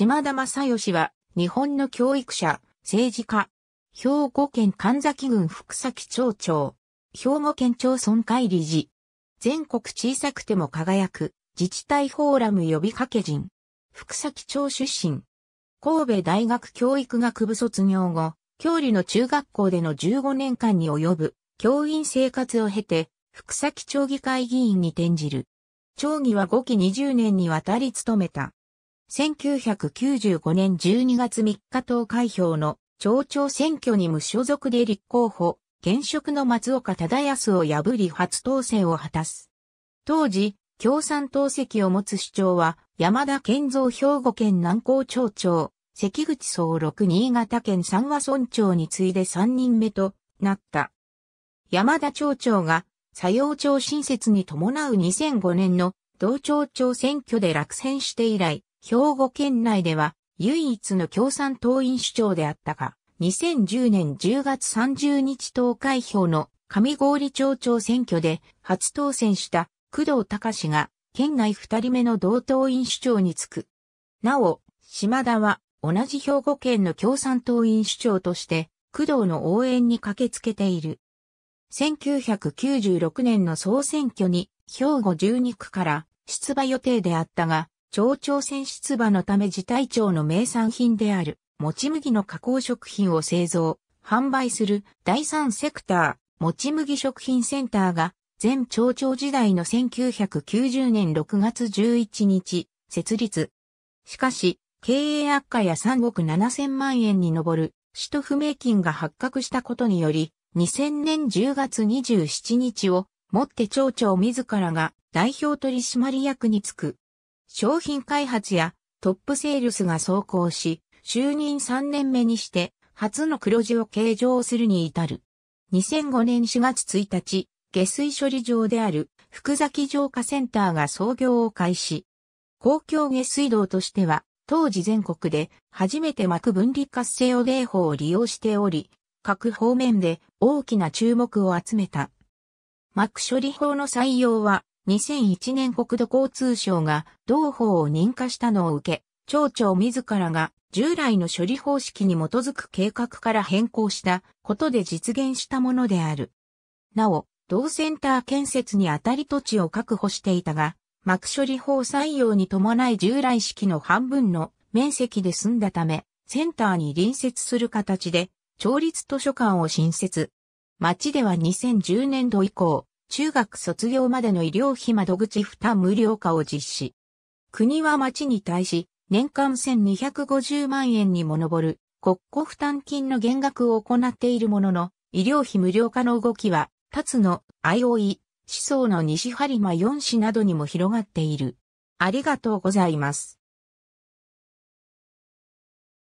島田正義は、日本の教育者、政治家、兵庫県神崎郡福崎町長、兵庫県町村会理事、全国小さくても輝く、自治体フォーラム呼びかけ人、福崎町出身、神戸大学教育学部卒業後、教理の中学校での15年間に及ぶ、教員生活を経て、福崎町議会議員に転じる。町議は5期20年にわたり務めた。1995年12月3日投開票の町長選挙に無所属で立候補、現職の松岡忠康を破り初当選を果たす。当時、共産党籍を持つ市長は、山田健三兵庫県南高町長、関口総六新潟県三和村長に次いで3人目となった。山田町長が、佐用町新設に伴う2005年の同町長選挙で落選して以来、兵庫県内では唯一の共産党員首長であったが、2010年10月30日投開票の上郡町長選挙で初当選した工藤隆が県内二人目の同党員首長につく。なお、島田は同じ兵庫県の共産党員首長として工藤の応援に駆けつけている。1996年の総選挙に兵庫12区から出馬予定であったが、町長選出馬のため自体町の名産品である、もち麦の加工食品を製造、販売する第三セクター、もち麦食品センターが、前町長時代の1990年6月11日、設立。しかし、経営悪化や3億7000万円に上る、首都不明金が発覚したことにより、2000年10月27日を、もって町長自らが代表取締役に就く。商品開発やトップセールスが走行し、就任3年目にして初の黒字を計上するに至る。2005年4月1日、下水処理場である福崎浄化センターが創業を開始。公共下水道としては、当時全国で初めて膜分離活性を泥法を利用しており、各方面で大きな注目を集めた。膜処理法の採用は2001年国土交通省が同法を認可したのを受け、町長自らが従来の処理方式に基づく計画から変更したことで実現したものである。なお、同センター建設にあたり土地を確保していたが、幕処理法採用に伴い従来式の半分の面積で済んだため、センターに隣接する形で、町立図書館を新設。町では2010年度以降、中学卒業までの医療費窓口負担無料化を実施。国は町に対し、年間1250万円にも上る国庫負担金の減額を行っているものの、医療費無料化の動きは、立野、IOE、思想の西張間4市などにも広がっている。ありがとうございます。